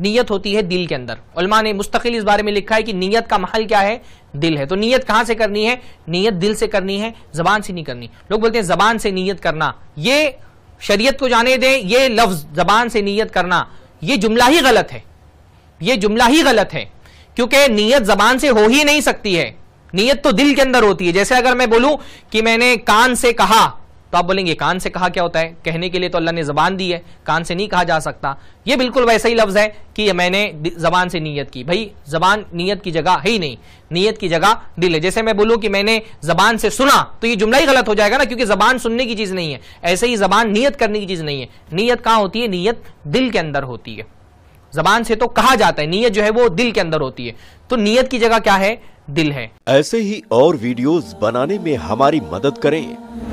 नीयत होती है दिल के अंदर उलमा ने मुस्तकिल इस बारे में लिखा है कि नीयत का महल क्या है दिल है तो नीयत कहां से करनी है नीयत दिल से करनी है जबान से नहीं करनी लोग बोलते हैं जबान से नीयत करना ये शरीयत को जाने दें ये लफ्ज जबान से नीयत करना ये जुमला ही गलत है ये जुमला ही गलत है क्योंकि नीयत जबान से हो ही नहीं सकती है नीयत तो दिल के अंदर होती है जैसे अगर मैं बोलूं कि मैंने कान से कहा तो आप बोलेंगे कान से कहा क्या होता है कहने के लिए तो अल्लाह ने जबान दी है कान से नहीं कहा जा सकता ये बिल्कुल वैसा ही लफ्ज़ है कि मैंने जबान से नीयत की भाई जबान नीयत की जगह है ही नहीं नीयत की जगह दिल है जैसे मैं बोलूँ कि मैंने जबान से सुना तो ये जुमला ही गलत हो जाएगा ना क्योंकि जबान सुनने की चीज़ नहीं है ऐसे ही जबान नीयत करने की चीज़ नहीं है नीयत कहाँ होती है नीयत दिल के अंदर होती है जबान से तो कहा जाता है नीयत जो है वो दिल के अंदर होती है तो नीयत की जगह क्या है दिल है ऐसे ही और वीडियोस बनाने में हमारी मदद करें